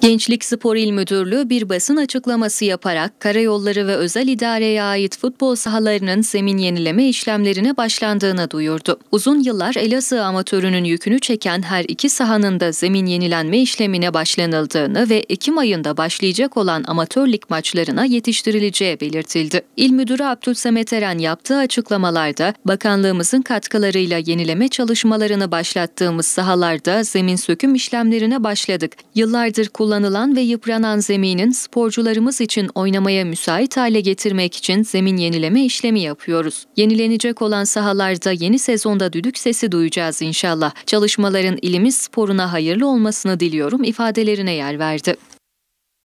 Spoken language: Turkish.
Gençlik Spor İl Müdürlüğü bir basın açıklaması yaparak karayolları ve özel idareye ait futbol sahalarının zemin yenileme işlemlerine başlandığını duyurdu. Uzun yıllar Elazığ amatörünün yükünü çeken her iki sahanın da zemin yenilenme işlemine başlanıldığını ve Ekim ayında başlayacak olan amatör lig maçlarına yetiştirileceği belirtildi. İl Müdürü Abdülsamet Eren yaptığı açıklamalarda bakanlığımızın katkılarıyla yenileme çalışmalarını başlattığımız sahalarda zemin söküm işlemlerine başladık. Yıllardır kullanılmaktadır Kullanılan ve yıpranan zeminin sporcularımız için oynamaya müsait hale getirmek için zemin yenileme işlemi yapıyoruz. Yenilenecek olan sahalarda yeni sezonda düdük sesi duyacağız inşallah. Çalışmaların ilimiz sporuna hayırlı olmasını diliyorum ifadelerine yer verdi.